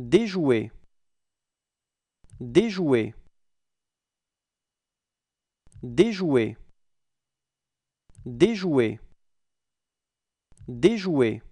Déjouer. Déjouer. Déjouer. Déjouer. Déjouer.